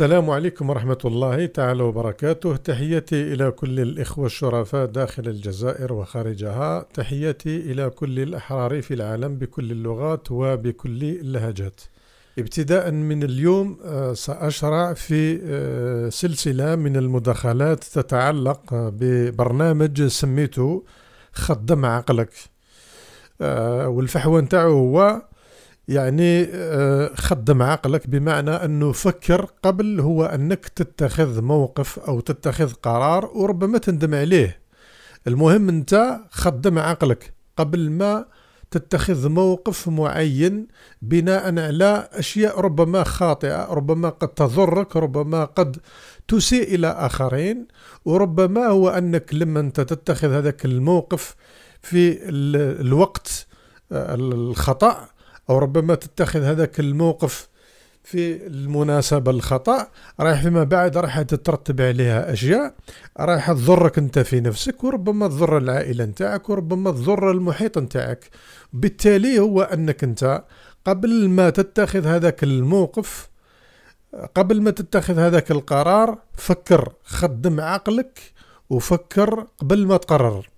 السلام عليكم ورحمة الله تعالى وبركاته تحياتي إلى كل الإخوة الشرفاء داخل الجزائر وخارجها تحياتي إلى كل الأحرار في العالم بكل اللغات وبكل اللهجات ابتداء من اليوم آه، سأشرع في آه، سلسلة من المداخلات تتعلق آه، ببرنامج سميته خدم عقلك والفحوى نتاعو هو يعني آه، خدم عقلك بمعنى أنه فكر قبل هو أنك تتخذ موقف أو تتخذ قرار وربما تندم عليه المهم أنت خدم عقلك قبل ما تتخذ موقف معين بناء على أشياء ربما خاطئة ربما قد تضرك ربما قد تسيء إلى آخرين وربما هو أنك لما أنت تتخذ هذاك الموقف في الوقت آه، الخطأ أو ربما تتخذ هذاك الموقف في المناسبة الخطأ رايح فيما بعد راح تترتب عليها أشياء رايح تضرك أنت في نفسك وربما تضر العائلة نتاعك وربما تضر المحيط نتاعك بالتالي هو أنك أنت قبل ما تتخذ هذاك الموقف قبل ما تتخذ هذاك القرار فكر خدم عقلك وفكر قبل ما تقرر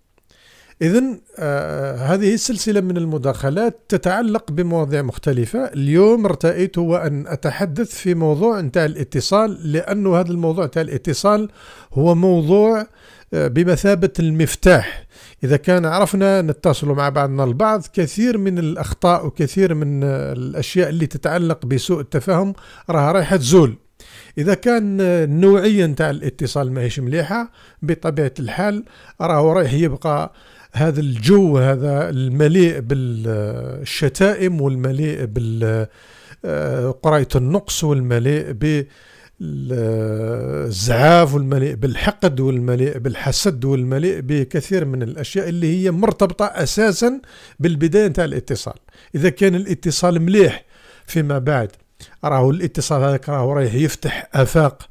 إذا آه، هذه سلسلة من المداخلات تتعلق بمواضيع مختلفة اليوم ارتأيت هو أن أتحدث في موضوع نتاع الاتصال لأنه هذا الموضوع نتاع الاتصال هو موضوع آه، بمثابة المفتاح إذا كان عرفنا نتصل مع بعضنا البعض كثير من الأخطاء وكثير من آه، الأشياء اللي تتعلق بسوء التفاهم راها رايحة تزول اذا كان النوعيه نتاع الاتصال ماهيش مليحه بطبيعه الحال راهو رايح يبقى هذا الجو هذا المليء بالشتائم والمليء بقراية آه، النقص والمليء بالزعاف والمليء بالحقد والمليء بالحسد والمليء بكثير من الأشياء اللي هي مرتبطة أساسا بالبداية نتاع الاتصال إذا كان الاتصال مليح فيما بعد راهو الاتصال هذاك راهو رايح يفتح آفاق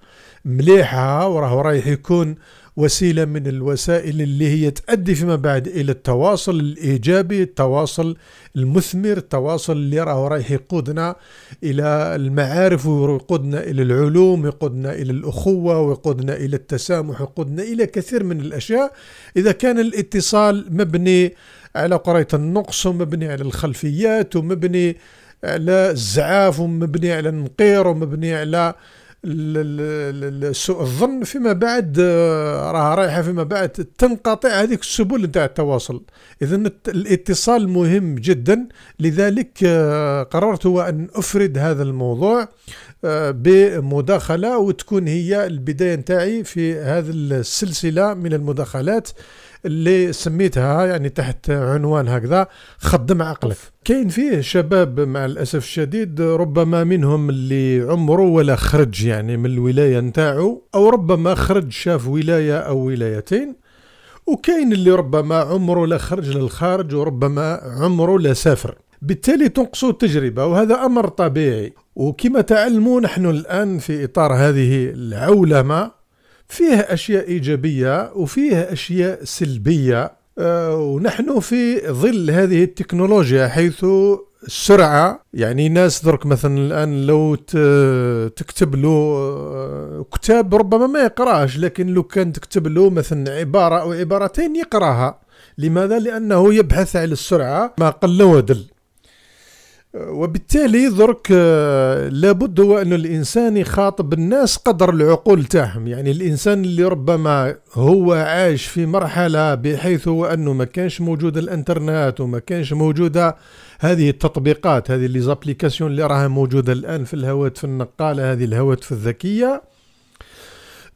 مليحة وراه رايح يكون وسيلة من الوسائل اللي هي تؤدي فيما بعد إلى التواصل الإيجابي التواصل المثمر التواصل اللي راه رايح يقودنا إلى المعارف ويقودنا إلى العلوم ويقودنا إلى الأخوة ويقودنا إلى التسامح ويقودنا إلى كثير من الأشياء إذا كان الاتصال مبني على قرية النقص ومبني على الخلفيات ومبني على الزعاف ومبني على النقير ومبني على سوء الظن فيما بعد آه، راها رايحه فيما بعد تنقطع هذيك السبل نتاع التواصل اذا الاتصال مهم جدا لذلك آه، قررت هو ان افرد هذا الموضوع آه، بمداخله وتكون هي البدايه نتاعي في هذه السلسله من المداخلات اللي سميتها يعني تحت عنوان هكذا خدم عقلك كاين فيه شباب مع الاسف الشديد ربما منهم اللي عمره ولا خرج يعني من الولايه نتاعو او ربما خرج شاف ولايه او ولايتين وكاين اللي ربما عمره لا خرج للخارج وربما عمره لا سافر بالتالي تنقصوا التجربة وهذا أمر طبيعي وكما تعلموا نحن الآن في إطار هذه العولمة فيه أشياء إيجابية وفيه أشياء سلبية آه، ونحن في ظل هذه التكنولوجيا حيث السرعة يعني ناس درك مثلا الآن لو تكتب له آه، كتاب ربما ما يقرأش لكن لو كان تكتب له مثلا عبارة أو عبارتين يقراها لماذا؟ لأنه يبحث عن السرعة ما قل ودل وبالتالي درك آه، لابد هو أن الإنسان يخاطب الناس قدر العقول تاعهم يعني الإنسان اللي ربما هو عايش في مرحلة بحيث هو أنه ما كانش موجود الإنترنت وما كانش موجودة هذه التطبيقات هذه اللي زابليكاسيون اللي راها موجودة الآن في الهواتف النقالة هذه الهواتف الذكية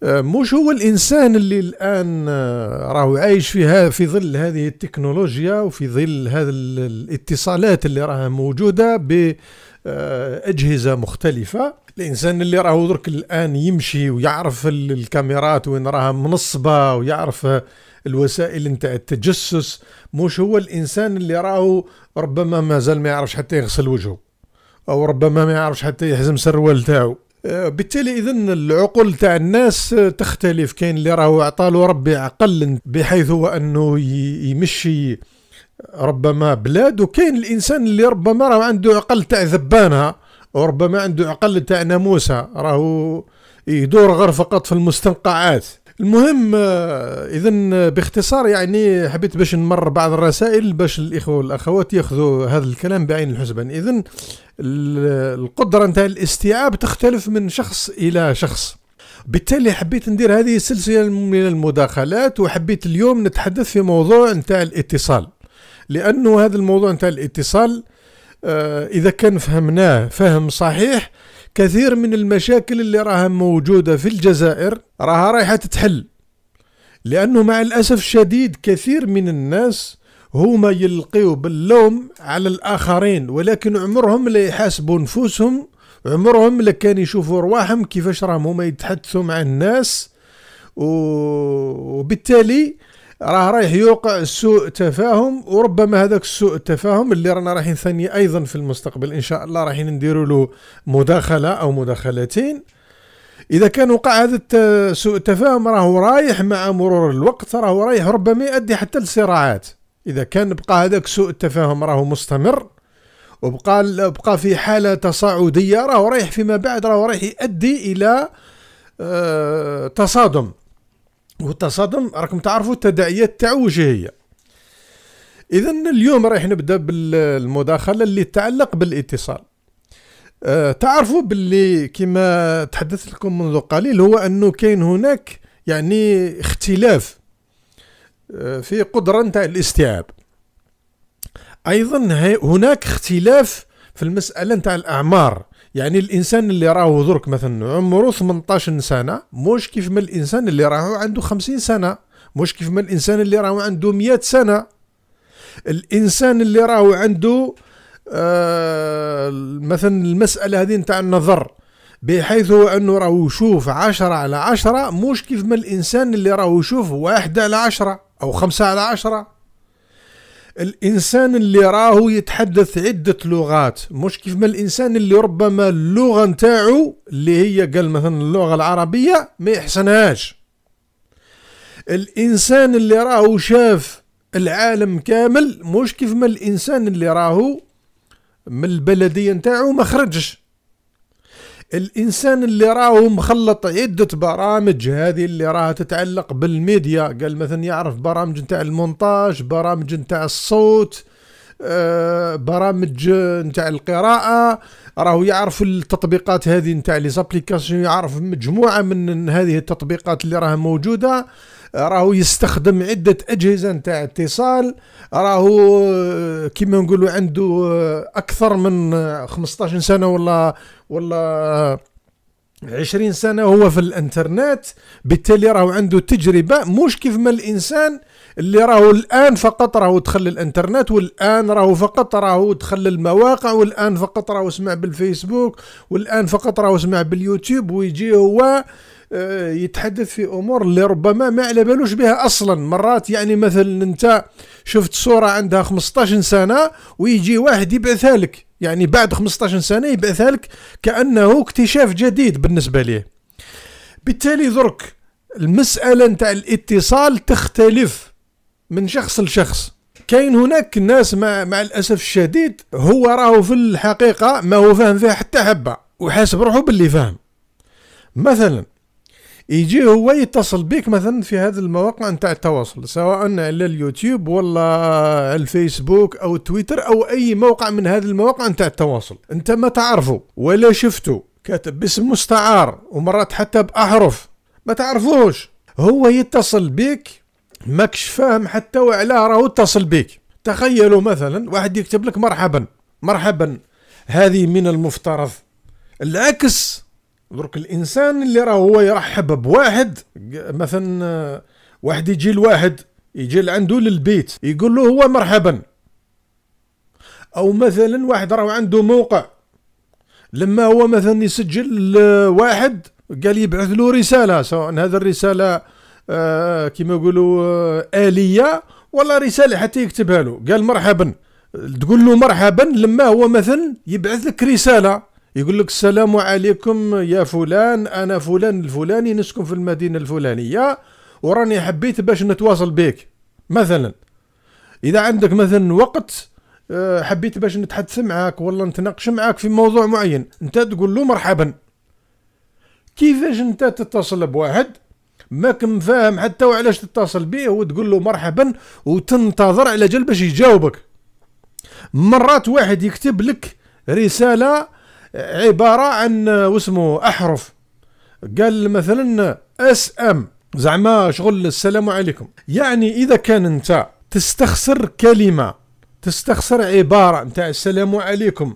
آه، مش هو الانسان اللي الان آه، راهو عايش فيها في ظل هذه التكنولوجيا وفي ظل هذه الاتصالات اللي راها موجوده باجهزه آه، مختلفه الانسان اللي راهو درك الان يمشي ويعرف الكاميرات وين راها منصبه ويعرف الوسائل نتاع التجسس مش هو الانسان اللي راهو ربما مازال ما يعرفش حتى يغسل وجهه او ربما ما يعرفش حتى يحزم سروال تاعو بالتالي اذا العقول تاع الناس تختلف كاين اللي راهو عطالو ربي عقل بحيث هو انه يمشي ربما بلاد وكاين الانسان اللي ربما راه عنده عقل تاع ذبانه وربما عنده عقل تاع ناموسه راهو يدور غير فقط في المستنقعات المهم آه، اذا آه، باختصار يعني حبيت باش نمر بعض الرسائل باش الاخوه والاخوات ياخذوا هذا الكلام بعين الحسبان اذا القدره نتاع الاستيعاب تختلف من شخص الى شخص بالتالي حبيت ندير هذه السلسله من المداخلات وحبيت اليوم نتحدث في موضوع نتاع الاتصال لانه هذا الموضوع نتاع الاتصال آه، اذا كان فهمناه فهم صحيح كثير من المشاكل اللي راها موجودة في الجزائر راها رايحة تتحل لأنه مع الأسف الشديد كثير من الناس هما يلقيوا باللوم على الآخرين ولكن عمرهم لا يحاسبوا نفوسهم عمرهم لا كان يشوفوا رواحهم كيفاش راهم هما يتحدثوا مع الناس وبالتالي راه رايح يوقع سوء تفاهم وربما هذاك السوء التفاهم اللي رانا رايحين ثاني ايضا في المستقبل ان شاء الله رايحين نديروا له مداخله او مداخلتين اذا كان وقع هذا سوء التفاهم راهو رايح مع مرور الوقت راهو رايح ربما يؤدي حتى لصراعات اذا كان بقى هذاك سوء التفاهم راهو مستمر وبقى بقى في حاله تصاعديه راهو رايح فيما بعد راهو رايح يؤدي الى آه، تصادم والتصادم راكم تعرفوا التداعيات تاعو هي اذا اليوم رايح نبدا بالمداخله اللي تتعلق بالاتصال أه تعرفوا باللي كما تحدثت لكم منذ قليل هو انه كاين هناك يعني اختلاف أه، في قدرة نتاع الاستيعاب أيضا هناك اختلاف في المسألة نتاع الأعمار يعني الانسان اللي راهو درك مثلا عمره 18 سنه مش كيف ما الانسان اللي راهو عنده 50 سنه مش كيف ما الانسان اللي راهو عنده 100 سنه الانسان اللي راهو عنده آه مثلا المساله هذه نتاع النظر بحيث انه راهو يشوف 10 على 10 مش كيف ما الانسان اللي راهو يشوف 1 على 10 او 5 على 10 الانسان اللي راهو يتحدث عده لغات مش كيف ما الانسان اللي ربما اللغه نتاعو اللي هي قال مثلا اللغه العربيه ما يحسنهاش الانسان اللي راهو شاف العالم كامل مش كيف ما الانسان اللي راهو من البلديه نتاعو ما خرجش الانسان اللي راهو مخلط عده برامج هذه اللي راها تتعلق بالميديا قال مثلا يعرف برامج نتاع المونتاج برامج نتاع الصوت آه، برامج نتاع القراءه راهو يعرف التطبيقات هذه نتاع لي يعرف مجموعه من هذه التطبيقات اللي راها موجوده راهو يستخدم عده اجهزه نتاع اتصال راهو آه، كيما نقولوا عنده آه، اكثر من 15 آه، سنه ولا ولا عشرين سنة هو في الانترنت بالتالي راهو عنده تجربة مش كيف ما الإنسان اللي راهو الآن فقط راهو دخل الانترنت والآن راهو فقط راهو دخل المواقع والآن فقط راهو سمع بالفيسبوك والآن فقط راهو سمع باليوتيوب ويجي هو آه، يتحدث في امور اللي ربما ما على بالوش بها اصلا مرات يعني مثلا انت شفت صوره عندها 15 سنه ويجي واحد يبعثها لك يعني بعد 15 سنه يبعثها لك كانه اكتشاف جديد بالنسبه ليه بالتالي درك المساله نتاع الاتصال تختلف من شخص لشخص كاين هناك الناس مع, مع الاسف الشديد هو راهو في الحقيقه ما هو فاهم فيها حتى حبه وحاسب روحه باللي فاهم مثلا يجي هو يتصل بك مثلا في هذه المواقع نتاع التواصل سواء على اليوتيوب ولا الفيسبوك او تويتر او اي موقع من هذه المواقع نتاع التواصل انت ما تعرفه ولا شفته كاتب باسم مستعار ومرات حتى باحرف ما تعرفوش هو يتصل بك ماكش فاهم حتى وعلاه راهو اتصل بك تخيلوا مثلا واحد يكتب لك مرحبا مرحبا هذه من المفترض العكس درك الانسان اللي راه هو يرحب بواحد مثلا آه، واحد يجي لواحد يجي لعندو للبيت يقول له هو مرحبا او مثلا واحد راه عنده موقع لما هو مثلا يسجل واحد قال يبعث له رساله سواء هذا الرساله آه كما يقولوا آه اليه ولا رساله حتى يكتبها له قال مرحبا تقول له مرحبا لما هو مثلا يبعث لك رساله يقول لك السلام عليكم يا فلان انا فلان الفلاني نسكن في المدينه الفلانيه وراني حبيت باش نتواصل بك مثلا اذا عندك مثلا وقت آه، حبيت باش نتحدث معاك ولا نتناقش معاك في موضوع معين انت تقول له مرحبا كيفاش انت تتصل بواحد ماك مفاهم حتى وعلاش تتصل به وتقول له مرحبا وتنتظر على جل باش يجاوبك مرات واحد يكتب لك رساله عباره عن آه، واسمو احرف قال مثلا اس آه، ام زعما شغل السلام عليكم يعني اذا كان انت تستخسر كلمه تستخسر عباره نتاع السلام عليكم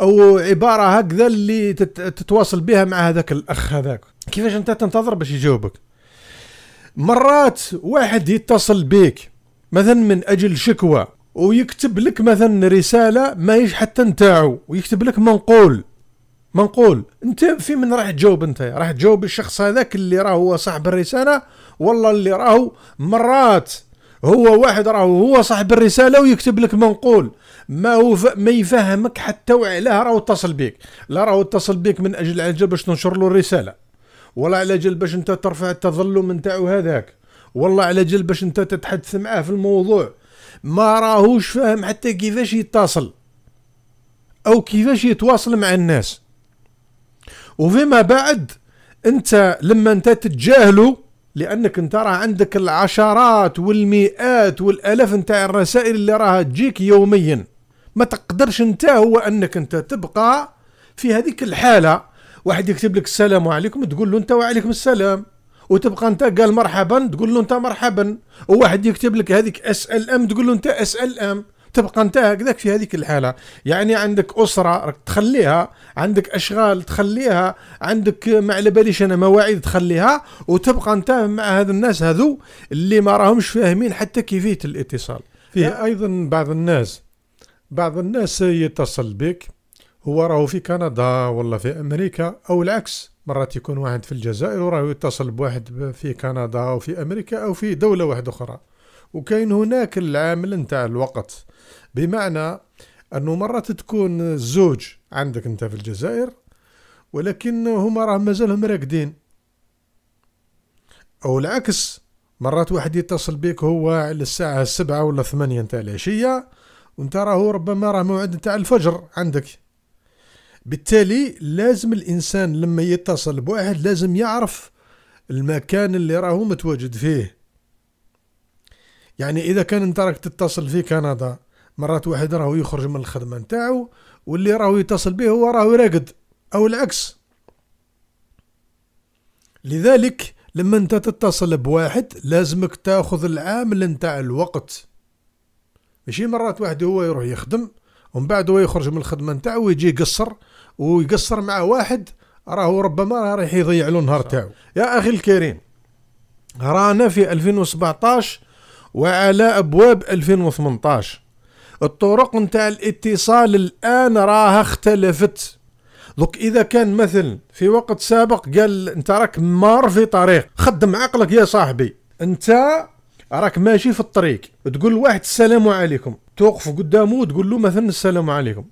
او عباره هكذا اللي تتواصل بها مع هذاك الاخ هذاك كيفاش انت تنتظر باش يجاوبك مرات واحد يتصل بك مثلا من اجل شكوى ويكتب لك مثلا رساله ماهيش حتى نتاعو ويكتب لك منقول منقول انت في من راح تجاوب انت راح تجاوب الشخص هذاك اللي راه هو صاحب الرساله والله اللي راهو مرات هو واحد راهو هو صاحب الرساله ويكتب لك منقول ما هو ف... ما يفهمك حتى وعلاه راهو اتصل بك لا راهو اتصل بك من اجل عجل باش تنشر له الرساله ولا على جل باش انت ترفع التظلم نتاعو هذاك والله على جل باش انت تتحدث معاه في الموضوع ما راهوش فاهم حتى كيفاش يتصل او كيفاش يتواصل مع الناس وفيما بعد انت لما انت تتجاهله لانك انت راه عندك العشرات والمئات والالاف نتاع الرسائل اللي راها تجيك يوميا ما تقدرش انت هو انك انت تبقى في هذيك الحاله واحد يكتب لك السلام عليكم تقول له انت وعليكم السلام وتبقى انت قال مرحبا تقول له انت مرحبا وواحد يكتب لك هذيك اس ال ام تقول له انت اس ال ام تبقى انت هكذاك في هذيك الحاله يعني عندك اسره راك تخليها عندك اشغال تخليها عندك ما على باليش انا مواعيد تخليها وتبقى انت مع هذ الناس هذو اللي ما راهمش فاهمين حتى كيفيه الاتصال فيه ايضا بعض الناس بعض الناس يتصل بك هو راهو في كندا ولا في امريكا او العكس مرات يكون واحد في الجزائر وراه يتصل بواحد في كندا او في امريكا او في دوله واحده اخرى وكاين هناك العامل نتاع الوقت بمعنى انه مرات تكون زوج عندك انت في الجزائر ولكن هما راهم مازالهم راقدين او العكس مرات واحد يتصل بك هو على الساعة السبعة ولا ثمانية نتاع العشية وانت راهو ربما راه موعد نتاع الفجر عندك بالتالي لازم الانسان لما يتصل بواحد لازم يعرف المكان اللي راهو متواجد فيه يعني اذا كان انت راك تتصل في كندا مرات واحد راهو يخرج من الخدمه نتاعو واللي راهو يتصل به هو راهو راقد او العكس لذلك لما انت تتصل بواحد لازمك تاخذ العامل نتاع الوقت ماشي مرات واحد هو يروح يخدم ومن بعد هو يخرج من الخدمه نتاعو ويجي يقصر ويقصر مع واحد راهو ربما راح يضيع له النهار تاعو يا اخي الكريم رانا في 2017 وعلى ابواب 2018 الطرق نتاع الاتصال الان راها اختلفت دوك اذا كان مثلا في وقت سابق قال انت راك مار في طريق خدم عقلك يا صاحبي انت راك ماشي في الطريق تقول لواحد السلام عليكم توقف قدامه وتقول له مثلا السلام عليكم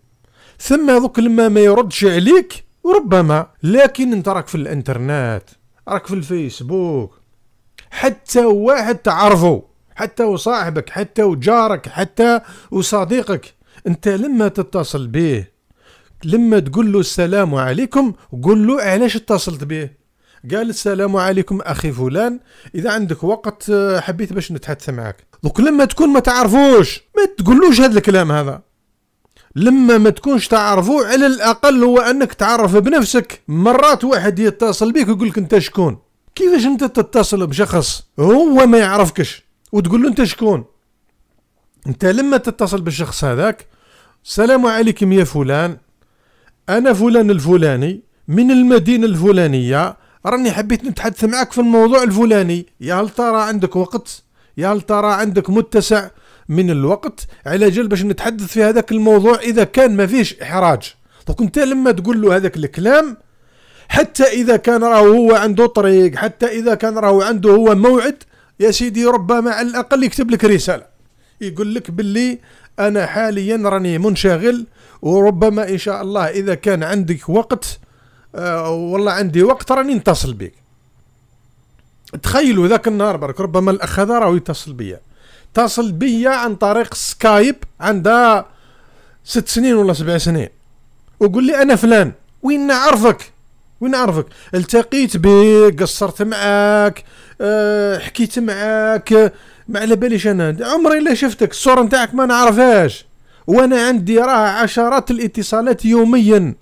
ثم هذوك لما ما يردش عليك ربما لكن انت راك في الانترنت راك في الفيسبوك حتى واحد تعرفه حتى وصاحبك حتى وجارك حتى وصديقك انت لما تتصل به لما تقول له السلام عليكم قول له علاش اتصلت به قال السلام عليكم اخي فلان اذا عندك وقت آه، حبيت باش نتحدث معك دوك لما تكون ما تعرفوش ما تقولوش هذا الكلام هذا لما ما تكونش تعرفو على الاقل هو انك تعرف بنفسك مرات واحد يتصل بيك ويقولك انت شكون كيفاش انت تتصل بشخص هو ما يعرفكش وتقول له انت شكون انت لما تتصل بالشخص هذاك السلام عليكم يا فلان انا فلان الفلاني من المدينه الفلانيه راني حبيت نتحدث معك في الموضوع الفلاني يا هل ترى عندك وقت يا هل ترى عندك متسع من الوقت على جال باش نتحدث في هذاك الموضوع اذا كان ما فيش احراج دوك انت لما تقول له هذاك الكلام حتى اذا كان راهو هو عنده طريق حتى اذا كان راهو عنده هو موعد يا سيدي ربما على الأقل يكتب لك رسالة يقول لك باللي أنا حاليا راني منشغل وربما إن شاء الله إذا كان عندك وقت آه، والله عندي وقت راني نتصل بك تخيلوا ذاك النهار برك ربما الأخ هذا راهو يتصل بيا اتصل بيا عن طريق سكايب عندها ست سنين ولا سبع سنين وقول لي أنا فلان وين نعرفك وين نعرفك التقيت بك قصرت معاك أه، حكيت معاك ما على باليش انا عمري لا شفتك الصوره نتاعك ما نعرفهاش وانا عندي راه عشرات الاتصالات يوميا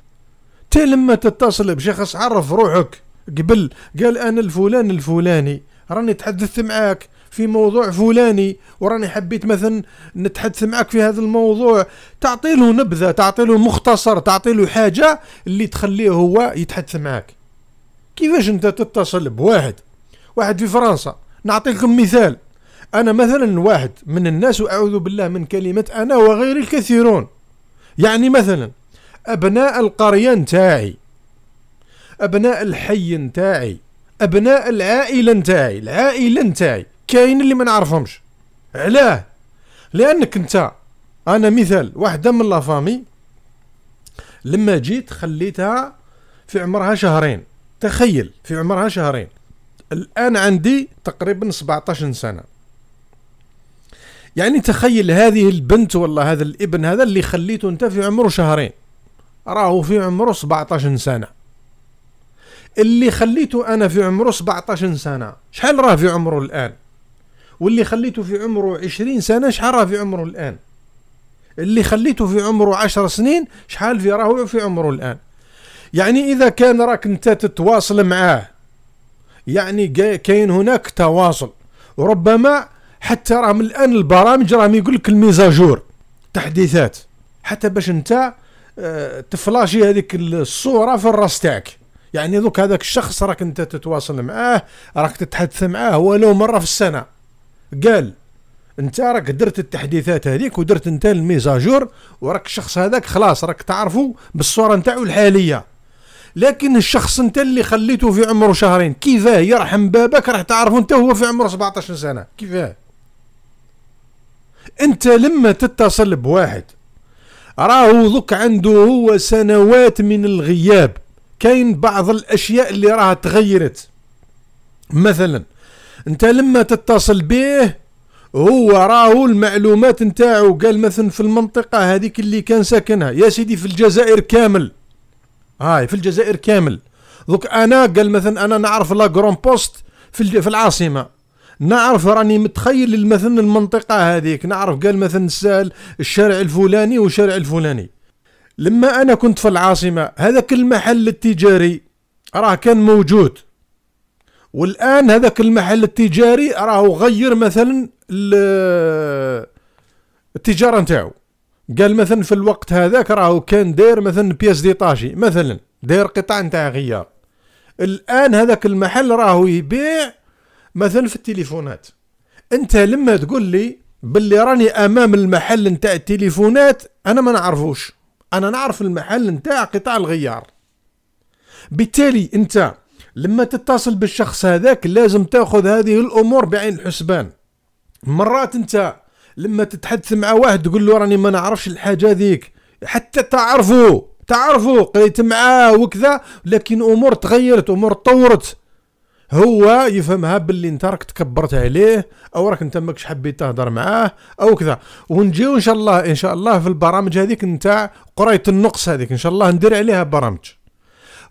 تا لما تتصل بشخص عرف روحك قبل قال انا الفلان الفلاني راني تحدثت معاك في موضوع فلاني وراني حبيت مثلا نتحدث معك في هذا الموضوع تعطي له نبذه تعطي له مختصر تعطي له حاجه اللي تخليه هو يتحدث معك كيفاش انت تتصل بواحد واحد في فرنسا نعطيكم مثال أنا مثلا واحد من الناس وأعوذ بالله من كلمة أنا وغيري الكثيرون يعني مثلا أبناء القرية نتاعي أبناء الحي نتاعي أبناء العائلة نتاعي العائلة نتاعي كاين اللي ما نعرفهمش علاه لأنك أنت أنا مثال واحدة من لافامي لما جيت خليتها في عمرها شهرين تخيل في عمرها شهرين الآن عندي تقريبا 17 سنة يعني تخيل هذه البنت ولا هذا الابن هذا اللي خليته انت في عمره شهرين راهو في عمره 17 سنة اللي خليته انا في عمره 17 سنة شحال راه في عمره الآن واللي خليته في عمره 20 سنة شحال راه في عمره الآن اللي خليته في عمره 10 سنين شحال في راهو في عمره الآن يعني إذا كان راك أنت تتواصل معاه يعني كاين هناك تواصل وربما حتى راهم الان البرامج راهم يقول لك الميزاجور تحديثات حتى باش انت آه، تفلاشي هذيك الصوره في الراس تاعك يعني دوك هذاك الشخص راك انت تتواصل معاه راك تتحدث معاه ولو مره في السنه قال انت راك درت التحديثات هذيك ودرت انت الميزاجور وراك الشخص هذاك خلاص راك تعرفه بالصوره نتاعو الحاليه لكن الشخص انت اللي خليته في عمره شهرين كيفاه يرحم بابك راح تعرفه انت هو في عمره 17 سنه كيفاه انت لما تتصل بواحد راهو ذوك عنده هو سنوات من الغياب كاين بعض الاشياء اللي راها تغيرت مثلا انت لما تتصل به هو راهو المعلومات نتاعو قال مثلا في المنطقة هذيك اللي كان ساكنها يا سيدي في الجزائر كامل هاي في الجزائر كامل دوك انا قال مثلا انا نعرف لا جرون بوست في في العاصمه نعرف راني متخيل مثلا المنطقه هذيك نعرف قال مثلا سال الشارع الفلاني والشارع الفلاني لما انا كنت في العاصمه هذاك المحل التجاري راه كان موجود والان هذاك المحل التجاري راهو غير مثلا التجاره نتاعو قال مثلا في الوقت هذاك راهو كان داير مثلا بياس ديطاجي مثلا داير قطع نتاع غيار الان هذاك المحل راهو يبيع مثلا في التليفونات انت لما تقول لي باللي راني امام المحل نتاع التليفونات انا ما نعرفوش انا نعرف المحل نتاع قطع الغيار بالتالي انت لما تتصل بالشخص هذاك لازم تاخذ هذه الامور بعين الحسبان مرات انت لما تتحدث مع واحد تقول له راني ما نعرفش الحاجه ذيك حتى تعرفوا تعرفوا قريت معاه وكذا لكن امور تغيرت امور تطورت هو يفهمها باللي انت راك تكبرت عليه او راك انت ماكش حبيت تهضر معاه او كذا ونجيو ان شاء الله ان شاء الله في البرامج هذيك نتاع قرايه النقص هذيك ان شاء الله ندير عليها برامج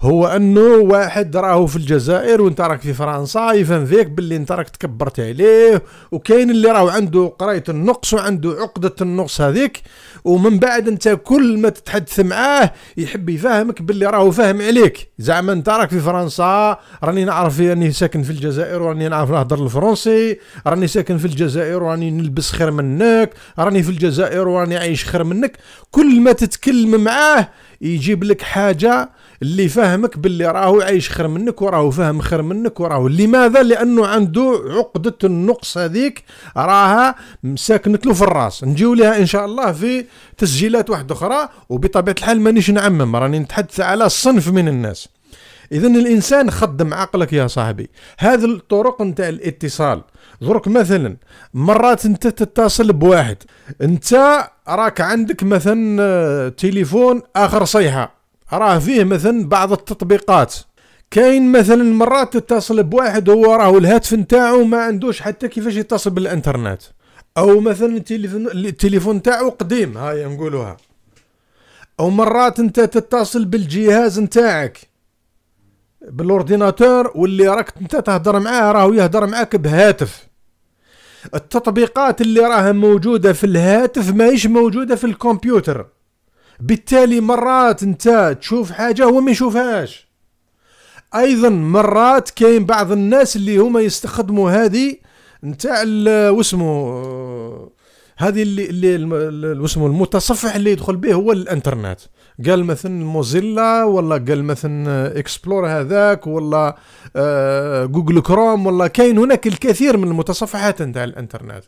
هو انه واحد راهو في الجزائر وانت راك في فرنسا يفهم فيك باللي انت راك تكبرت عليه وكاين اللي راهو عنده قرايه النقص وعنده عقده النقص هذيك ومن بعد انت كل ما تتحدث معاه يحب يفهمك باللي راهو فاهم عليك زعما انت راك في فرنسا راني نعرف راني ساكن في الجزائر وراني نعرف نهضر الفرنسي راني ساكن في الجزائر وراني نلبس خير منك راني في الجزائر وراني عايش خير منك كل ما تتكلم معاه يجيب لك حاجه اللي فاهمك باللي راهو عايش خير منك وراهو فاهم خير منك وراهو لماذا لانه عنده عقده النقص هذيك راها مساكنت له في الراس نجيو لها ان شاء الله في تسجيلات واحده اخرى وبطبيعه الحال مانيش نعمم راني نتحدث على صنف من الناس اذا الانسان خدم عقلك يا صاحبي هذه الطرق نتاع الاتصال درك مثلا مرات انت تتصل بواحد انت راك عندك مثلا آه، تليفون اخر صيحه راه فيه مثلا بعض التطبيقات كاين مثلا مرات تتصل بواحد هو راهو الهاتف نتاعو ما عندوش حتى كيفاش يتصل بالانترنت او مثلا التليفون التليفون تاعو قديم هاي نقولوها او مرات انت تتصل بالجهاز نتاعك بالاورديناتور واللي راك انت تهضر معاه راهو يهضر معاك بهاتف التطبيقات اللي راها موجودة في الهاتف ماهيش موجودة في الكمبيوتر بالتالي مرات انت تشوف حاجة هو ما يشوفهاش ايضا مرات كاين بعض الناس اللي هما يستخدموا هذه نتاع واسمو هذه اللي اللي واسمو المتصفح اللي يدخل به هو الانترنت قال مثلا موزيلا ولا قال مثلا اكسبلور هذاك ولا آه، جوجل كروم ولا كاين هناك الكثير من المتصفحات نتاع الانترنت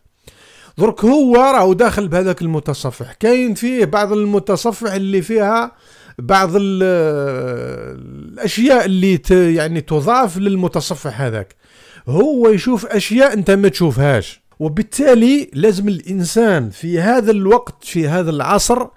درك هو راهو داخل بهذاك المتصفح كاين فيه بعض المتصفح اللي فيها بعض الاشياء اللي يعني تضاف للمتصفح هذاك هو يشوف اشياء انت ما تشوفهاش وبالتالي لازم الانسان في هذا الوقت في هذا العصر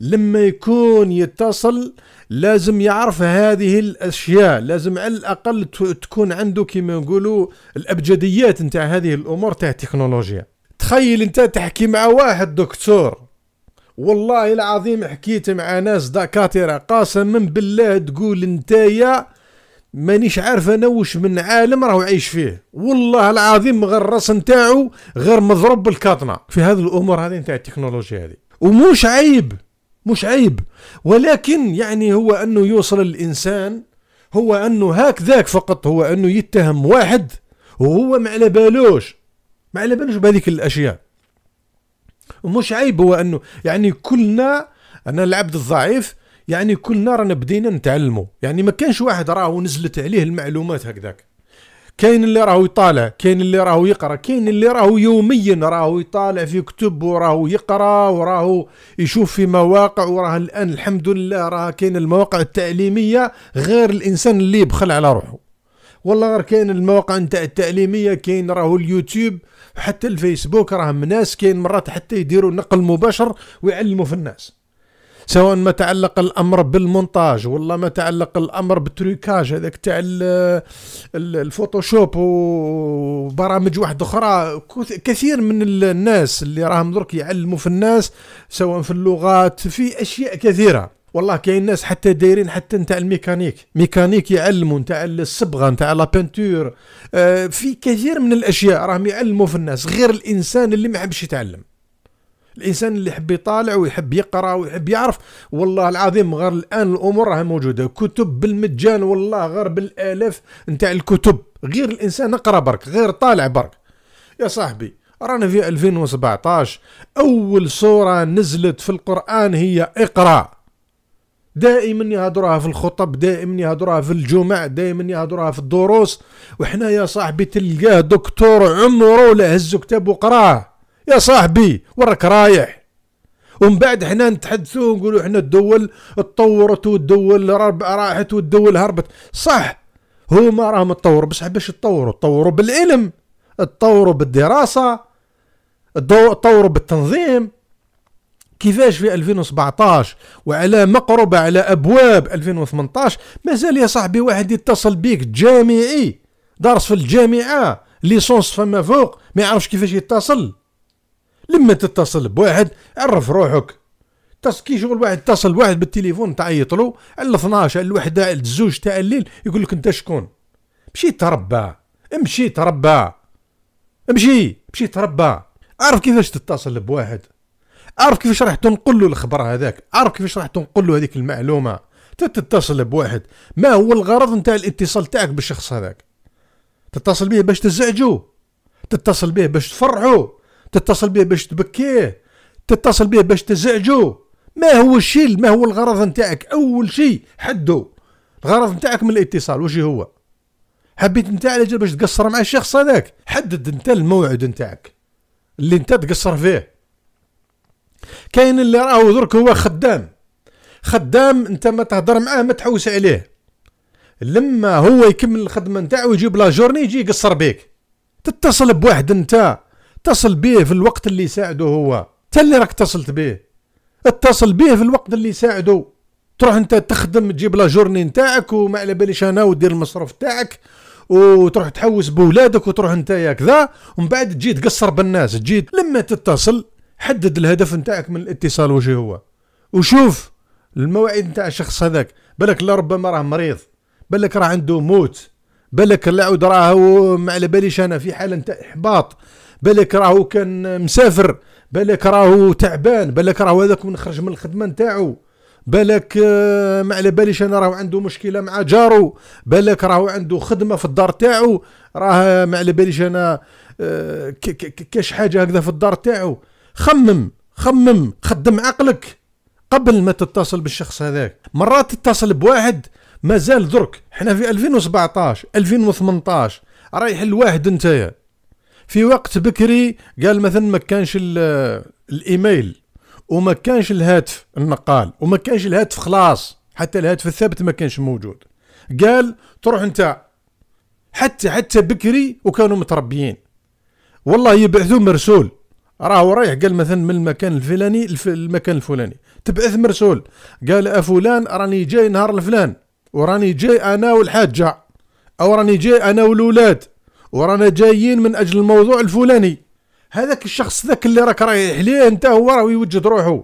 لما يكون يتصل لازم يعرف هذه الاشياء لازم على الاقل تكون عنده كما نقولوا الابجديات نتاع هذه الامور تاع التكنولوجيا تخيل انت تحكي مع واحد دكتور والله العظيم حكيت مع ناس دكاتره قاسما بالله تقول يا مانيش عارف انا واش من عالم راهو عايش فيه والله العظيم غير الراس نتاعو غير مضروب بالكاطنه في هذه الامور هذه نتاع التكنولوجيا هذه ومش عيب مش عيب ولكن يعني هو انه يوصل الانسان هو انه هكذاك فقط هو انه يتهم واحد وهو ما على بالوش ما على بالوش بهذيك الاشياء ومش عيب هو انه يعني كلنا انا العبد الضعيف يعني كلنا رانا بدينا نتعلمو يعني ما كانش واحد راهو نزلت عليه المعلومات هكذاك كاين اللي راهو يطالع كاين اللي راهو يقرا كاين اللي راهو يوميا راهو يطالع في كتب وراهو يقرا وراهو يشوف في مواقع وراه الان الحمد لله راه كاين المواقع التعليميه غير الانسان اللي بخل على روحه والله غير كاين المواقع نتاع التعليميه كاين راهو اليوتيوب حتى الفيسبوك راهم ناس كاين مرات حتى يديروا نقل مباشر ويعلموا في الناس سواء ما تعلق الامر بالمونتاج ولا ما تعلق الامر بالتريكاج هذاك تاع الفوتوشوب وبرامج واحد اخرى كثير من الناس اللي راهم درك يعلموا في الناس سواء في اللغات في اشياء كثيره والله كاين ناس حتى دايرين حتى نتاع الميكانيك ميكانيك يعلموا نتاع الصبغه نتاع لا بانتور آه، في كثير من الاشياء راهم يعلموا في الناس غير الانسان اللي ما يحبش يتعلم الانسان اللي يحب يطالع ويحب يقرا ويحب يعرف والله العظيم غير الان الامور راها موجوده كتب بالمجان والله غير بالالاف نتاع الكتب غير الانسان اقرا برك غير طالع برك يا صاحبي رانا في 2017 اول سوره نزلت في القران هي اقرا دائما يهضروها في الخطب دائما يهضروها في الجمع دائما يهضروها في الدروس وحنا يا صاحبي تلقاه دكتور عمره لا هزو كتاب وقراه يا صاحبي وراك رايح ومن بعد حنا نتحدثوا ونقولوا حنا الدول تطورت والدول راحت والدول هربت صح هما راهم تطوروا بصح باش تطوروا تطوروا بالعلم تطوروا بالدراسه تطوروا بالتنظيم كيفاش في 2017 وعلى مقربة على أبواب 2018 مازال يا صاحبي واحد يتصل بيك جامعي دارس في الجامعة ليسونس فما فوق ما يعرفش كيفاش يتصل لما تتصل بواحد عرف روحك كي شغل واحد اتصل واحد بالتليفون تعيط له على 12 على الوحده على الزوج تاع الليل يقول لك انت شكون مشي تربى امشي تربى امشي مشي تربى عرف كيفاش تتصل بواحد عرف كيفاش راح تنقل له الخبر هذاك عرف كيفاش راح تنقل له هذيك المعلومه تتصل بواحد ما هو الغرض نتاع الاتصال تاعك بالشخص هذاك تتصل به باش تزعجو تتصل به باش تفرحو تتصل به باش تبكيه تتصل به باش تزعجو ما هو الشيء ما هو الغرض نتاعك اول شيء حدو الغرض نتاعك من الاتصال واش هو حبيت انت على جال باش تقصر مع الشخص هذاك حدد انت الموعد نتاعك اللي انت تقصر فيه كاين اللي راهو درك هو خدام خدام انت ما تهضر معاه ما تحوس عليه لما هو يكمل الخدمه نتاعو يجيب لا جورني يجي يقصر بيك تتصل بواحد انت اتصل به في الوقت اللي يساعده هو انت اللي راك اتصلت به اتصل به في الوقت اللي يساعده تروح انت تخدم تجيب لا جورني نتاعك وما على باليش انا ودير المصروف نتاعك وتروح تحوس بولادك وتروح انت كذا ومن بعد تجي تقصر بالناس تجي لما تتصل حدد الهدف نتاعك من الاتصال واش هو وشوف المواعيد نتاع الشخص هذاك بالك لا ربما راه مريض بالك راه عنده موت بالك اللاعب راهو ما على باليش انا في حاله نتاع احباط بالك راهو كان مسافر بالك راهو تعبان بالك راهو هذاك من خرج من الخدمه نتاعو بالك ما آه، على باليش انا راهو عنده مشكله مع جارو بالك راهو عنده خدمه في الدار تاعو راه ما على باليش انا آه، كاش حاجه هكذا في الدار تاعو خمم خمم خدم عقلك قبل ما تتصل بالشخص هذاك مرات تتصل بواحد مازال درك حنا في 2017 2018 رايح الواحد نتايا في وقت بكري قال مثلا ما كانش الايميل وما كانش الهاتف النقال وما كانش الهاتف خلاص حتى الهاتف الثابت ما كانش موجود قال تروح انت حتى حتى بكري وكانوا متربيين والله يبعثوا مرسول راهو رايح قال مثلا من المكان الفلاني المكان الفلاني تبعث مرسول قال افلان راني جاي نهار الفلان وراني جاي انا والحاجه او راني جاي انا والولاد ورانا جايين من اجل الموضوع الفلاني هذاك الشخص ذاك اللي راك رايح ليه انت هو راه يوجد روحه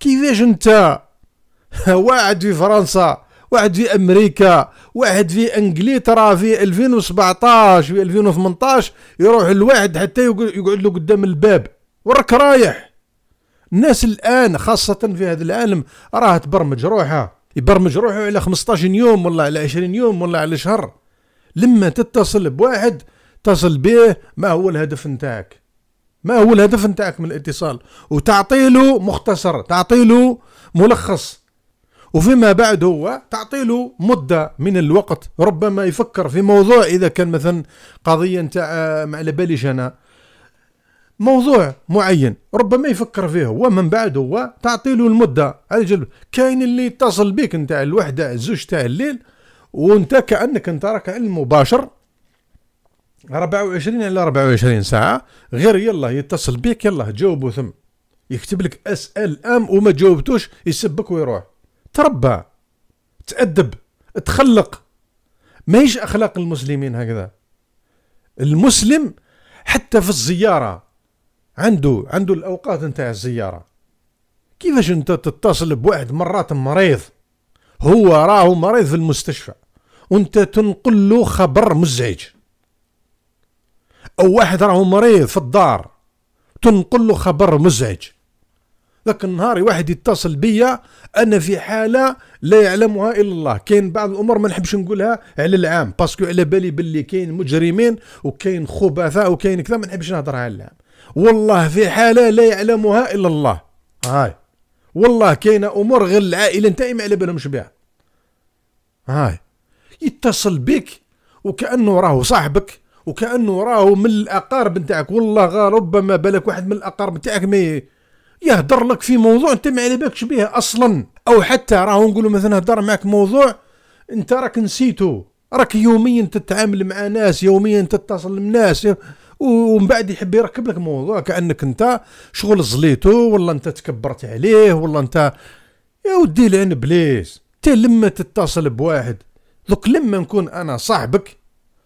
كيفاش انت واحد في فرنسا واحد في امريكا واحد في انجلترا في 2017 في 2018 يروح الواحد حتى يقعد له قدام الباب وراك رايح الناس الان خاصه في هذا العالم راه تبرمج روحها يبرمج روحه على 15 يوم ولا على 20 يوم ولا على شهر لما تتصل بواحد تصل به ما هو الهدف نتاعك ما هو الهدف نتاعك من الاتصال وتعطي له مختصر تعطي له ملخص وفيما بعد هو تعطي له مدة من الوقت ربما يفكر في موضوع إذا كان مثلا قضية نتاع ما آه، على باليش أنا موضوع معين ربما يفكر فيه هو من بعد هو تعطي له المده على جلب كاين اللي يتصل بك نتاع الوحده الزوج تاع الليل وانت كانك انت راك علم مباشر 24 على 24 ساعه غير يلا يتصل بك يلا جاوبو ثم يكتب لك اس ال ام وما جاوبتوش يسبك ويروح تربى تأدب تخلق ماهيش اخلاق المسلمين هكذا المسلم حتى في الزياره عنده عنده الاوقات نتاع الزياره كيفاش انت تتصل بواحد مرات مريض هو راهو مريض في المستشفى وانت تنقل له خبر مزعج او واحد راهو مريض في الدار تنقل له خبر مزعج ذاك النهار واحد يتصل بيا انا في حاله لا يعلمها الا الله كاين بعض الامور ما نحبش نقولها على العام باسكو على بالي باللي كاين مجرمين وكاين خبثاء وكاين كذا ما نحبش نهضرها على العام والله في حاله لا يعلمها الا الله هاي والله كاينه امور غير العائله نتاعي ما على بالهمش بها هاي يتصل بك وكانه راهو صاحبك وكانه راهو من الاقارب نتاعك والله ربما بالك واحد من الاقارب نتاعك ما يهدر لك في موضوع انت ما على بالكش به اصلا او حتى راهو نقولوا مثلا هدر معك موضوع انت راك نسيته راك يوميا تتعامل مع ناس يوميا تتصل من ناس ومن بعد يحب يركب لك موضوع كانك انت شغل زليتو ولا انت تكبرت عليه ولا انت يا ودي لعن بليز انت لما تتصل بواحد دوك لما نكون انا صاحبك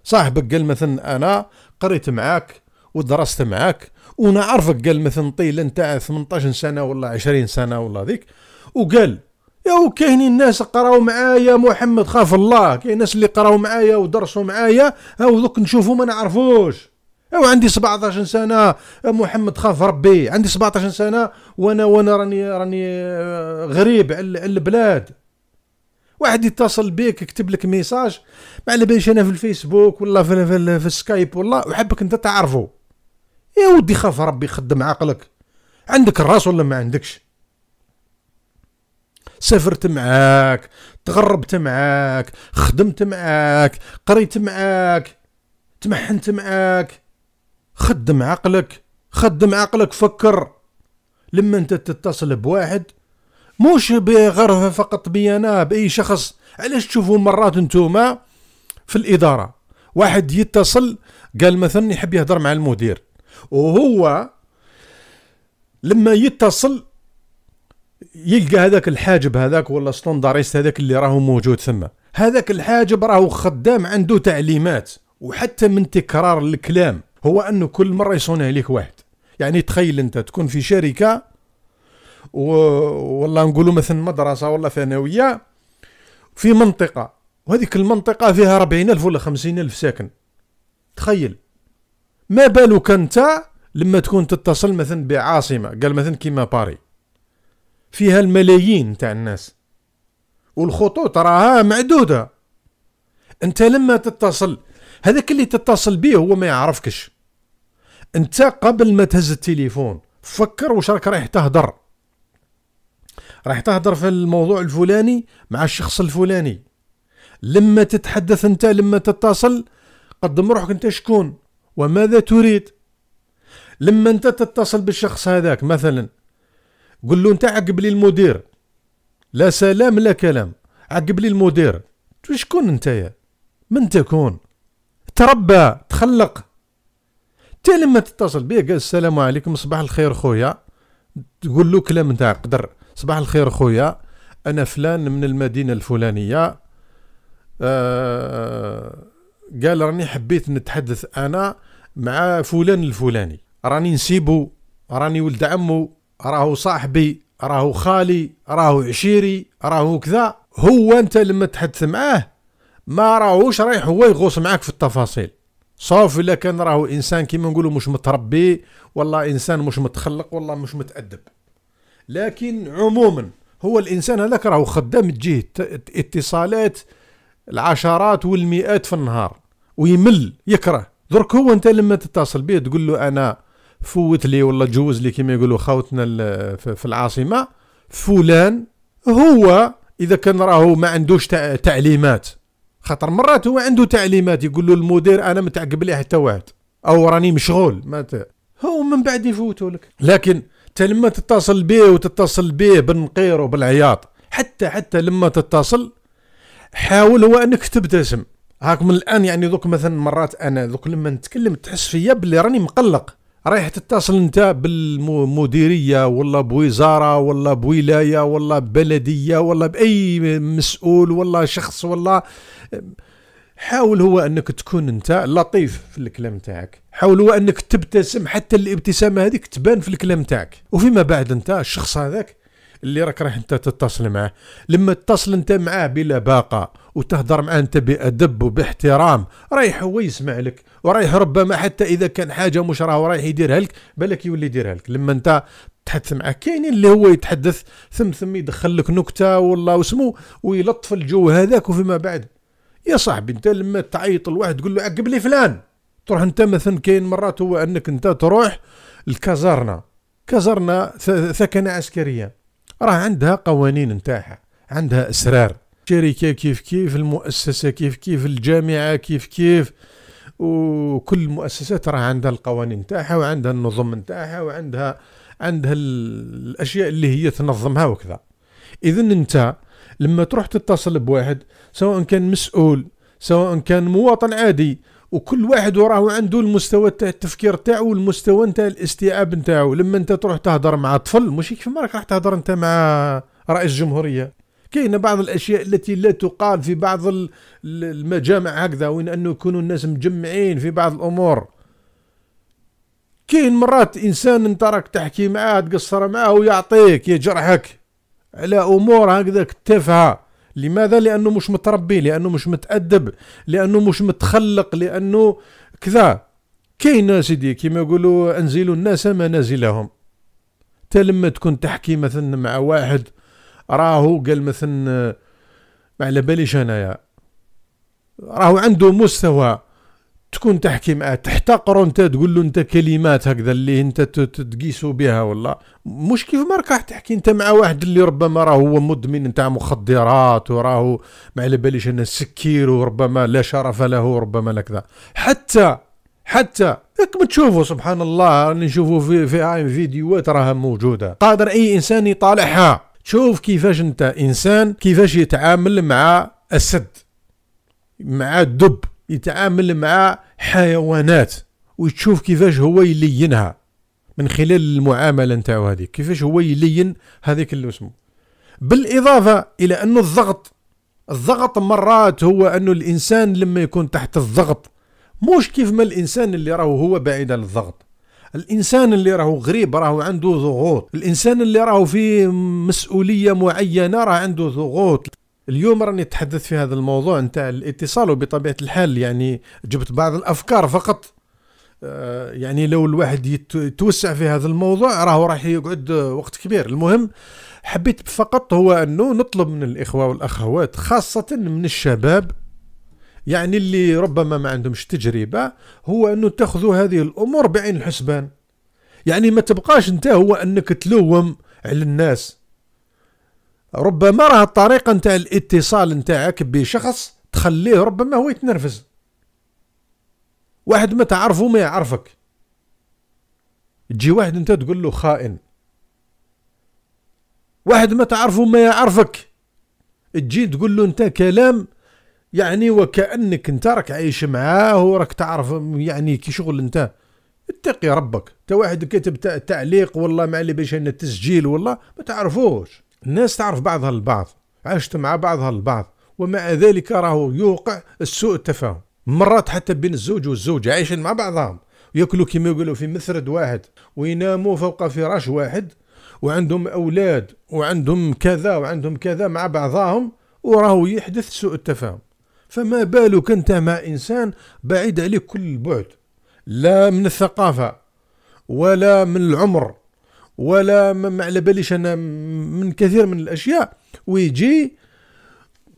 صاحبك قال مثلا انا قريت معاك ودرست معاك ونعرفك قال مثلا طيلة انت 18 سنة ولا 20 سنة ولا ذيك وقال يا كاينين ناس قراو معايا محمد خاف الله كاين ناس اللي قراو معايا ودرسوا معايا هاو دوك نشوفو ما نعرفوش أيوة، عندي 17 سنه محمد خاف ربي عندي 17 سنه وانا وانا راني راني آه، غريب على البلاد واحد يتصل بك يكتب لك ميساج ما على باليش انا في الفيسبوك ولا في, في, في السكايب ولا وحبك انت تعرفه يا ودي خاف ربي خدم عقلك عندك الراس ولا ما عندكش سافرت معاك تغربت معاك خدمت معاك قريت معاك تمحنت معاك خدم عقلك خدم عقلك فكر لما انت تتصل بواحد موش بغرفه فقط بي انا باي شخص علاش تشوفوا مرات انتوما في الاداره واحد يتصل قال مثلا يحب يهضر مع المدير وهو لما يتصل يلقى هذاك الحاجب هذاك ولا ستونداريست هذاك اللي راهو موجود ثم هذاك الحاجب راهو خدام عنده تعليمات وحتى من تكرار الكلام هو انه كل مره يصون عليك واحد يعني تخيل انت تكون في شركه و... والله نقولوا مثلا مدرسه ولا ثانويه في منطقه وهذيك المنطقه فيها ربعين الف ولا خمسين الف ساكن تخيل ما بالك انت لما تكون تتصل مثلا بعاصمه قال مثلا كيما باري فيها الملايين تاع الناس والخطوط راها معدوده انت لما تتصل هذاك اللي تتصل به هو ما يعرفكش انت قبل ما تهز التليفون فكر واش راك رايح تهضر رايح تهضر في الموضوع الفلاني مع الشخص الفلاني لما تتحدث انت لما تتصل قدم روحك انت شكون وماذا تريد لما انت تتصل بالشخص هذاك مثلا قل له انت عقب لي المدير لا سلام لا كلام عقب لي المدير شكون انت يا من تكون تربى تخلق حتى لما تتصل به قال السلام عليكم صباح الخير خويا تقول له كلام نتاع قدر صباح الخير خويا انا فلان من المدينه الفلانيه آه قال راني حبيت نتحدث انا مع فلان الفلاني راني نسيبو راني ولد عمو راهو صاحبي راهو خالي راهو عشيري راهو كذا هو انت لما تحدث معاه ما راهوش رايح هو يغوص معاك في التفاصيل صوف الا كان راهو انسان كيما نقولوا مش متربي والله انسان مش متخلق والله مش متادب لكن عموما هو الانسان هذاك راهو خدام تجيه اتصالات العشرات والمئات في النهار ويمل يكره درك هو انت لما تتصل به تقول له انا فوت لي والله جوز لي كيما يقولوا خاوتنا في العاصمه فلان هو اذا كان راهو ما عندوش تعليمات خاطر مرات هو عنده تعليمات يقول له المدير انا متعقب لي حتى واحد او راني مشغول ما هو من بعد يفوتوا لك لكن حتى لما تتصل به وتتصل به بالنقير وبالعياط حتى حتى لما تتصل حاول هو انك تبتسم هاك من الان يعني دوك مثلا مرات انا دوك لما نتكلم تحس فيا بلي راني مقلق رايح تتصل انت بالمديريه ولا بوزاره ولا بولايه ولا ببلديه ولا باي مسؤول ولا شخص ولا حاول هو انك تكون انت لطيف في الكلام تاعك حاول هو انك تبتسم حتى الابتسامه هذيك تبان في الكلام تاعك وفيما بعد انت الشخص هذاك اللي راك رايح انت تتصل معاه لما تتصل انت معاه بلباقه وتهضر معاه انت بادب وباحترام رايح هو يسمع لك ورايح ربما حتى اذا كان حاجه مش راهو رايح يديرها لك بالك يولي يديرها لك لما انت تحدث معاه كاينين اللي هو يتحدث ثم ثم يدخل لك نكته والله وسمو ويلطف الجو هذاك وفيما بعد يا صاحبي انت لما تعيط لواحد تقول له عقب لي فلان تروح انت مثلا كاين مرات هو انك انت تروح الكازرنا كازرنا ثكنه عسكريه راه عندها قوانين نتاعها عندها اسرار شركة كيف كيف المؤسسة كيف كيف الجامعة كيف كيف وكل مؤسسات راه عندها القوانين تاعها وعندها النظم نتاعها وعندها عندها الاشياء اللي هي تنظمها وكذا اذا انت لما تروح تتصل بواحد سواء كان مسؤول سواء كان مواطن عادي وكل واحد وراه عنده المستوى تاع التفكير تاعو والمستوى تاع الاستيعاب نتاعو لما انت تروح تهضر مع طفل مش كيف ما راك راح تهضر انت مع رئيس جمهوريه كاينه بعض الاشياء التي لا تقال في بعض المجامع هكذا وين انه يكونوا الناس مجمعين في بعض الامور كاين مرات انسان انت راك تحكي معاه تقصر معاه ويعطيك يجرحك على امور هكذا تافهه لماذا لانه مش متربي لانه مش متادب لانه مش متخلق لانه كذا كاين سيدي كيما يقولوا انزلوا الناس منازلهم تلما تكون تحكي مثلا مع واحد راهو قال مثلا ما على باليش انايا راهو عنده مستوى تكون تحكي معاه تحتقر انت تقول له انت كلمات هكذا اللي انت تقيسو بها ولا مش كيف ما راح تحكي انت مع واحد اللي ربما راه هو مدمن نتاع مخدرات وراهو ما على باليش انا سكير وربما لا شرف له ربما لا كذا حتى حتى راكم تشوفوا سبحان الله راني نشوفوا في في فيديوهات راها موجوده قادر اي انسان يطالعها شوف كيفاش انت انسان كيفاش يتعامل مع اسد مع دب يتعامل مع حيوانات وتشوف كيفاش هو يلينها من خلال المعامله نتاعو هذيك كيفاش هو يلين هذيك اللي اسمه بالاضافه الى انه الضغط الضغط مرات هو انه الانسان لما يكون تحت الضغط مش كيف ما الانسان اللي راهو هو بعيد عن الضغط الانسان اللي راهو غريب راهو عنده ضغوط الانسان اللي راهو فيه مسؤوليه معينه راه عنده ضغوط اليوم راني نتحدث في هذا الموضوع نتاع الاتصال وبطبيعه الحال يعني جبت بعض الافكار فقط آه، يعني لو الواحد يتوسع في هذا الموضوع راهو راح يقعد وقت كبير المهم حبيت فقط هو انه نطلب من الاخوه والاخوات خاصه من الشباب يعني اللي ربما ما عندهمش تجربة هو أنه تأخذوا هذه الأمور بعين الحسبان يعني ما تبقاش أنت هو أنك تلوم على الناس ربما راه الطريقة نتاع الاتصال نتاعك بشخص تخليه ربما هو يتنرفز واحد ما تعرفه ما يعرفك تجي واحد انت تقول له خائن واحد ما تعرفه ما يعرفك تجي تقول له انت كلام يعني وكانك انت راك عايش معاه وراك تعرف يعني كي شغل انت اتقي ربك انت واحد كتب تعليق والله معلي باش التسجيل والله ما تعرفوش الناس تعرف بعضها البعض عاشت مع بعضها البعض ومع ذلك راهو يوقع السوء التفاهم مرات حتى بين الزوج والزوجة عايشين مع بعضهم ياكلوا كما يقولوا في مثرد واحد ويناموا فوق فراش واحد وعندهم أولاد وعندهم كذا وعندهم كذا مع بعضهم وراهو يحدث سوء التفاهم فما بالك أنت مع إنسان بعيد عليك كل البعد لا من الثقافة ولا من العمر ولا ما على باليش أنا من كثير من الأشياء ويجي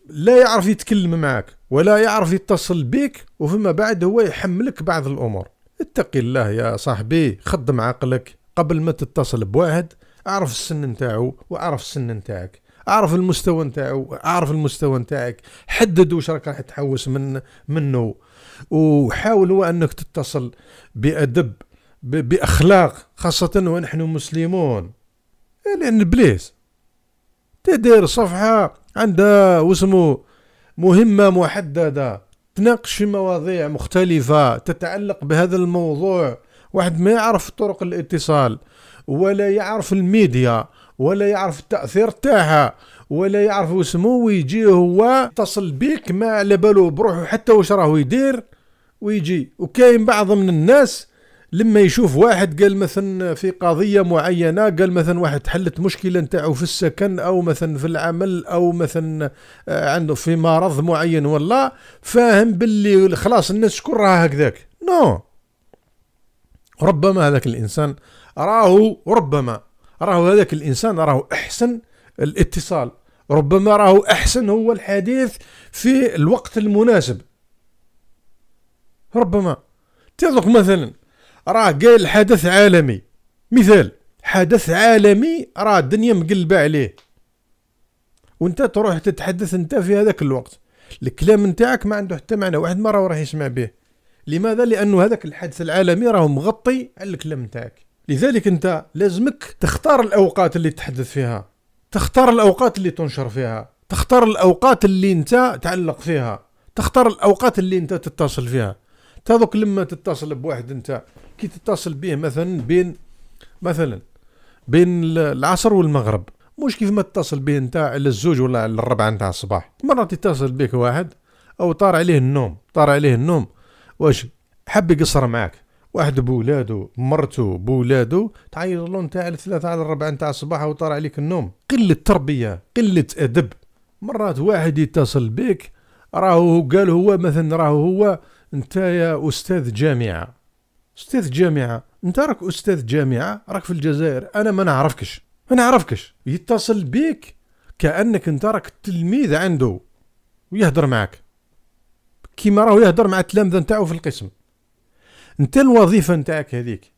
لا يعرف يتكلم معك ولا يعرف يتصل بك وفيما بعد هو يحملك بعض الأمور اتقي الله يا صاحبي خدم عقلك قبل ما تتصل بواحد اعرف السن نتاعو واعرف السن نتاعك اعرف المستوى نتاعو اعرف المستوى نتاعك حدد واش راك راح تحوس من منه وحاول هو انك تتصل بادب باخلاق خاصه ونحن مسلمون إيه، لان ابليس تدير صفحه عندها واسمه مهمه محدده تناقش مواضيع مختلفه تتعلق بهذا الموضوع واحد ما يعرف طرق الاتصال ولا يعرف الميديا ولا يعرف التاثير تاعها ولا يعرف اسمو ويجي هو يتصل بيك ما على بالو بروحه حتى واش راهو يدير ويجي وكاين بعض من الناس لما يشوف واحد قال مثلا في قضيه معينه قال مثلا واحد حلت مشكله نتاعو في السكن او مثلا في العمل او مثلا آه، عنده في مرض معين ولا فاهم باللي خلاص الناس شكون راها هكذاك نو no. ربما هذاك الانسان راهو ربما راهو هذاك الانسان راهو احسن الاتصال ربما راهو احسن هو الحديث في الوقت المناسب ربما تذوق مثلا راه قال حدث عالمي مثال حدث عالمي راه الدنيا مقلبه عليه وانت تروح تتحدث انت في هذاك الوقت الكلام نتاعك ما عنده حتى معنى واحد مره راه يسمع به لماذا لانه هذاك الحدث العالمي راهو مغطي على الكلام نتاعك لذلك انت لازمك تختار الاوقات اللي تحدث فيها تختار الاوقات اللي تنشر فيها تختار الاوقات اللي انت تعلق فيها تختار الاوقات اللي انت تتصل فيها تذوق لما تتصل بواحد انت كي تتصل به مثلا بين مثلا بين العصر والمغرب مش كيف ما تتصل به انت على الزوج ولا على الربعة نتاع الصباح مرة تتصل بك واحد او طار عليه النوم طار عليه النوم واش حب يقصر معاك واحد بولادو مرته بولادو تعيط له نتاع الثلاثة على الربعة نتاع الصباح وطار عليك النوم قلة تربية قلة أدب مرات واحد يتصل بك راهو قال هو مثلا راهو هو انت يا استاذ جامعه استاذ جامعه انت راك استاذ جامعه راك في الجزائر انا ما نعرفكش ما نعرفكش يتصل بيك كانك انت راك تلميذ عنده ويهدر معك كيما راهو يهدر مع التلامذه نتاعو في القسم انت الوظيفه نتاعك هذيك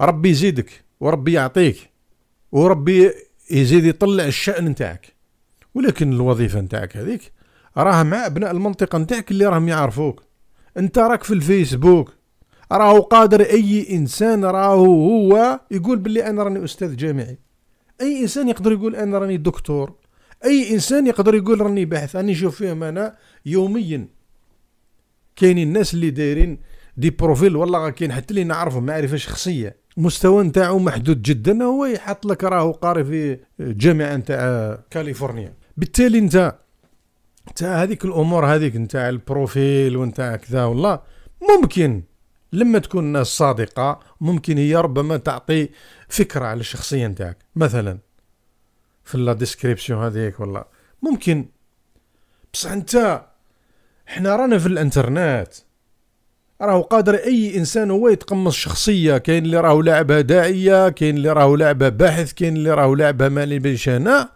ربي يزيدك وربي يعطيك وربي يزيد يطلع الشأن نتاعك ولكن الوظيفه نتاعك هذيك راه مع ابناء المنطقه نتاعك اللي راهم يعرفوك انت راك في الفيسبوك راهو قادر اي انسان راهو هو يقول باللي انا راني استاذ جامعي اي انسان يقدر يقول انا راني دكتور اي انسان يقدر يقول راني باحث راني نشوف فيهم انا يوميا كاينين الناس اللي دايرين دي بروفيل والله كاين حتى اللي نعرفهم معرفه شخصيه المستوى نتاعو محدود جدا هو يحط لك راهو قاري في جامعه نتاع كاليفورنيا بالتالي انت تاع هذيك الامور هذيك نتاع البروفيل ونتاع كذا والله ممكن لما تكون الناس صادقه ممكن هي ربما تعطي فكره على الشخصيه نتاعك مثلا في لا ديسكريبسيون هذيك والله ممكن بصح انت حنا رانا في الانترنت راهو قادر اي انسان هو يتقمص شخصيه كاين اللي راهو لاعبها داعيه كاين اللي راهو لاعبها باحث كاين اللي راهو لاعبها مالي باش هنا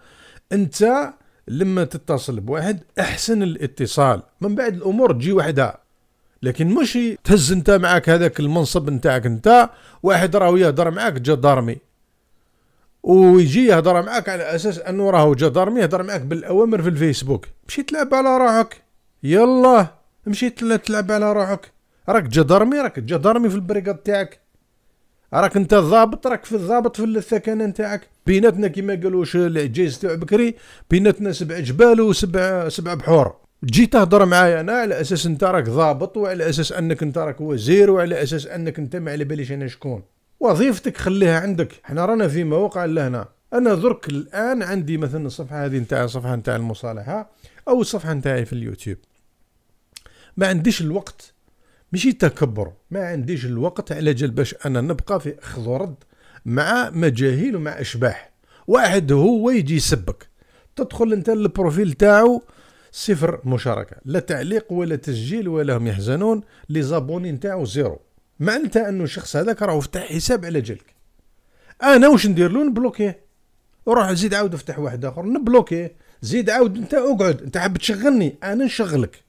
انت لما تتصل بواحد احسن الاتصال من بعد الامور تجي وحدها لكن مش تهز انت معاك هذاك المنصب نتاعك انت واحد راهو يهضر معاك جدارمي ويجي يهضر معاك على اساس انه راهو جدارمي يهضر معاك بالاوامر في الفيسبوك مشيت تلعب على روحك يلا مشيت تلعب على روحك راك جدرمي راك جدرمي في البريكاد تاعك راك انت ضابط راك في الضابط في الثكنه نتاعك بيناتنا كيما قالوا العجيز تاع بكري بيناتنا سبع جبال وسبع سبع بحور تجي تهضر معايا انا على اساس انت راك ضابط وعلى اساس انك انت راك وزير وعلى اساس انك انت ما على باليش انا شكون وظيفتك خليها عندك حنا رانا في مواقع لهنا انا درك الان عندي مثلا الصفحه هذه نتاع الصفحه نتاع المصالحه او الصفحه نتاعي في اليوتيوب ما عنديش الوقت ماشي تكبر ما عنديش الوقت على جال باش انا نبقى في اخذ ورد مع مجاهيل ومع اشباح واحد هو يجي يسبك تدخل انت للبروفيل تاعو صفر مشاركه لا تعليق ولا تسجيل ولا هم يحزنون لي زابوني نتاعو زيرو معناتها انه الشخص هذاك راهو فتح حساب على جالك انا واش ندير له نبلوكيه روح زيد عاود افتح واحد اخر نبلوكيه زيد عاود انت اقعد انت حاب تشغلني انا نشغلك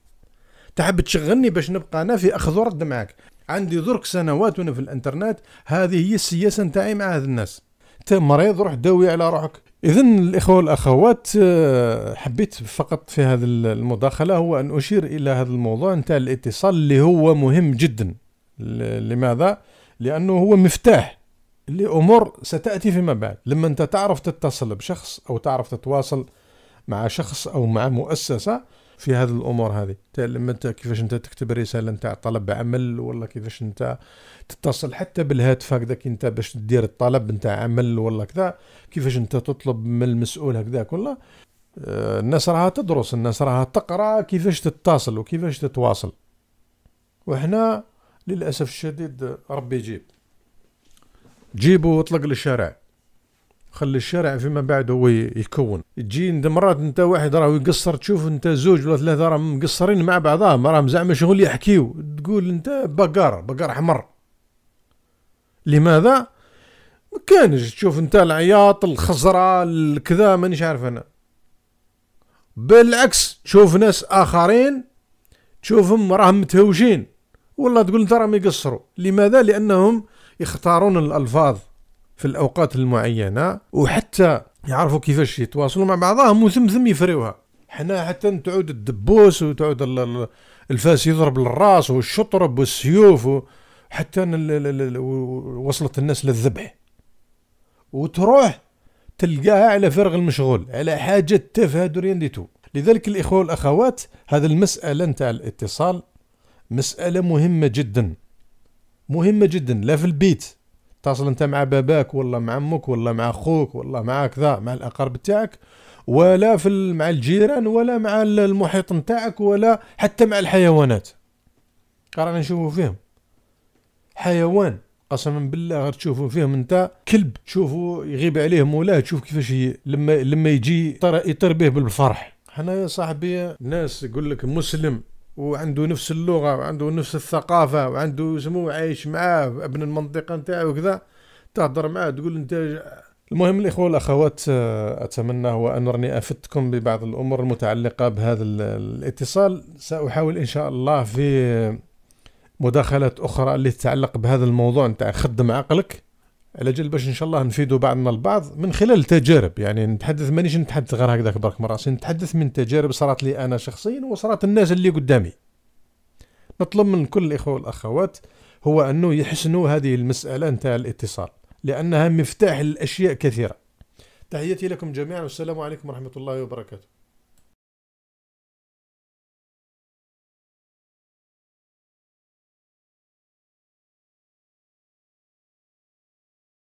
تحب تشغلني باش نبقى انا في اخذ ورد معك عندي درك سنوات وانا في الانترنت هذه هي السياسه نتاعي مع هذا الناس انت مريض روح داوي على روحك اذا الاخوه والاخوات آه، حبيت فقط في هذه المداخله هو ان اشير الى هذا الموضوع نتاع الاتصال اللي هو مهم جدا لماذا لانه هو مفتاح لامور ستاتي فيما بعد لما انت تعرف تتصل بشخص او تعرف تتواصل مع شخص او مع مؤسسه في هذه الامور هذه لما انت كيفاش انت تكتب رساله نتاع طلب عمل ولا كيفاش انت تتصل حتى بالهاتف هكذاك انت باش تدير الطلب نتاع عمل ولا كذا كيفاش انت تطلب من المسؤول هكذا كله آه، الناس راها تدرس الناس راها تقرا كيفاش تتصل وكيفاش تتواصل وحنا للاسف الشديد ربي يجيب جيبوا واطلق للشارع خلي الشارع فيما بعد هو يكون تجي انت مرات انت واحد راه يقصر تشوف انت زوج ولا ثلاثه راهم مقصرين مع بعضهم راهم زعما شغل يحكيو تقول انت بقر بقر احمر لماذا ما كانش تشوف انت العياط الخزرة الكذا مانيش عارف انا بالعكس تشوف ناس اخرين تشوفهم راهم متهوشين والله تقول انت راهم يقصروا لماذا لانهم يختارون الالفاظ في الاوقات المعينه وحتى يعرفوا كيفاش يتواصلوا مع بعضهم ثم يفريوها حنا حتى تعود الدبوس وتعود الفاس يضرب للراس والشطرب والسيوف حتى وصلت الناس للذبح وتروح تلقاها على فرغ المشغول على حاجة تافهة دوريان ديتو لذلك الإخوة والأخوات هذا المسألة نتاع الاتصال مسألة مهمة جدا مهمة جدا لا في البيت اتصل انت مع باباك ولا مع امك ولا مع اخوك ولا مع كذا مع الاقارب تاعك ولا في مع الجيران ولا مع المحيط نتاعك ولا حتى مع الحيوانات قرانا نشوفوا فيهم حيوان قسما بالله غير تشوفوا فيهم انت كلب تشوفوا يغيب عليه مولاه تشوف كيفاش لما لما يجي يطير به بالفرح حنا يا صاحبي ناس يقول لك مسلم وعنده نفس اللغه وعنده نفس الثقافه وعنده سمو عايش معاه ابن المنطقه نتاعو وكذا تهضر معاه تقول انت المهم الإخوة والأخوات آه، أتمنى هو أن أرني أفدتكم ببعض الأمور المتعلقة بهذا الاتصال سأحاول إن شاء الله في مداخلات أخرى اللي تتعلق بهذا الموضوع نتاع خدم عقلك جل باش ان شاء الله نفيدوا بعضنا البعض من خلال تجارب يعني نتحدث مانيش نتحدث غير هكذاك برك من راسي نتحدث من تجارب صارت لي انا شخصيا وصارت الناس اللي قدامي نطلب من كل الاخوه والاخوات هو انه يحسنوا هذه المساله نتاع الاتصال لانها مفتاح لاشياء كثيره تحياتي لكم جميعا والسلام عليكم ورحمه الله وبركاته